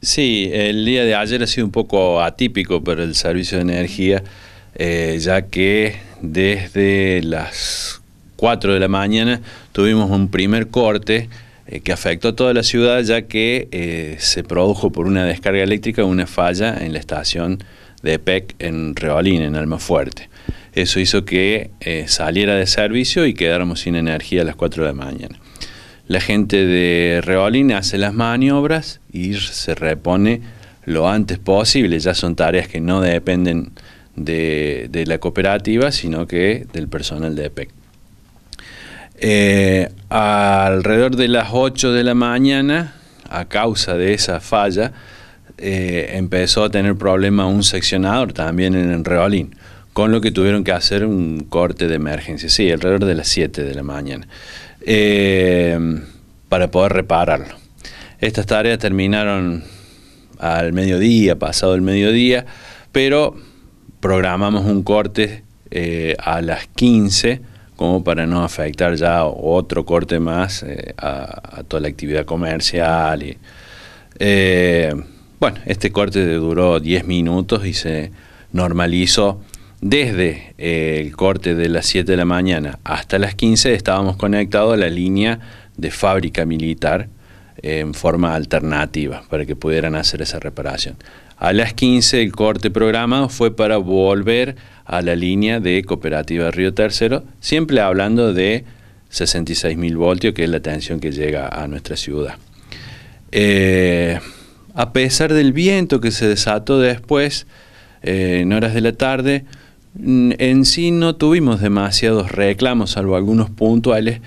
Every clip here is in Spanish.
Sí, el día de ayer ha sido un poco atípico para el servicio de energía, eh, ya que desde las 4 de la mañana tuvimos un primer corte eh, que afectó a toda la ciudad, ya que eh, se produjo por una descarga eléctrica una falla en la estación de PEC en Reolín, en Almafuerte. Eso hizo que saliera de servicio y quedáramos sin energía a las 4 de la mañana la gente de Reolín hace las maniobras y se repone lo antes posible. Ya son tareas que no dependen de, la cooperativa, sino que del personal de EPEC. Eh, alrededor de las 8 de la mañana, a causa de esa falla, eh, empezó a tener problema un seccionador también en Reolín, con lo que tuvieron que hacer un corte de emergencia, sí, alrededor de las 7 de la mañana. Eh, para poder repararlo. Estas tareas terminaron al mediodía, pasado el mediodía, pero programamos un corte eh, a las 15 como para no afectar ya otro corte más eh, a, toda la actividad comercial. Y, bueno, este corte duró 10 minutos y se normalizó desde eh, el corte de las 7 de la mañana hasta las 15 estábamos conectados a la línea de fábrica militar eh, en forma alternativa para que pudieran hacer esa reparación. A las 15 el corte programado fue para volver a la línea de Cooperativa Río Tercero, siempre hablando de 66.000 voltios, que es la tensión que llega a nuestra ciudad. Eh, a pesar del viento que se desató después, en horas de la tarde, en sí no tuvimos demasiados reclamos, salvo algunos puntuales,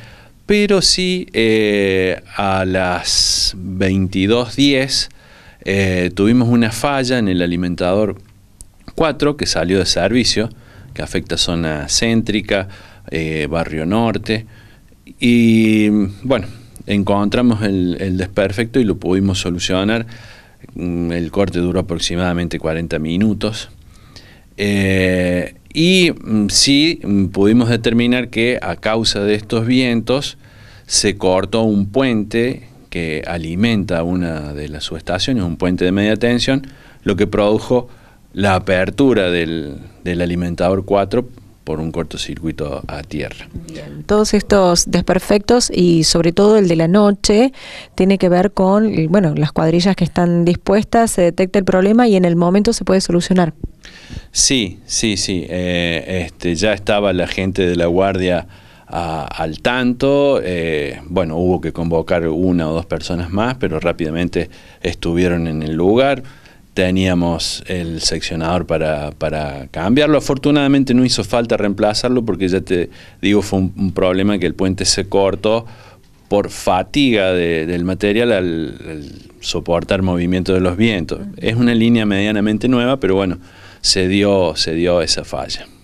pero sí eh, a las 22.10 eh, tuvimos una falla en el alimentador 4 que salió de servicio, que afecta zona céntrica, eh, barrio norte, y bueno, encontramos el, desperfecto y lo pudimos solucionar. Mm, el corte duró aproximadamente 40 minutos. Y mm, sí mm, pudimos determinar que a causa de estos vientos se cortó un puente que alimenta una de las subestaciones, un puente de media tensión, lo que produjo la apertura del, alimentador 4 por un cortocircuito a tierra. Todos estos desperfectos y sobre todo el de la noche tiene que ver con bueno, las cuadrillas que están dispuestas, se detecta el problema y en el momento se puede solucionar. Sí, sí, sí. Eh, este, ya estaba la gente de la guardia al tanto. Eh, bueno, hubo que convocar una o dos personas más, pero rápidamente estuvieron en el lugar. Teníamos el seccionador para, para cambiarlo. Afortunadamente no hizo falta reemplazarlo porque ya te digo, fue un, problema que el puente se cortó por fatiga del material al, al soportar movimiento de los vientos. Es una línea medianamente nueva, pero bueno, se dio, se dio esa falla.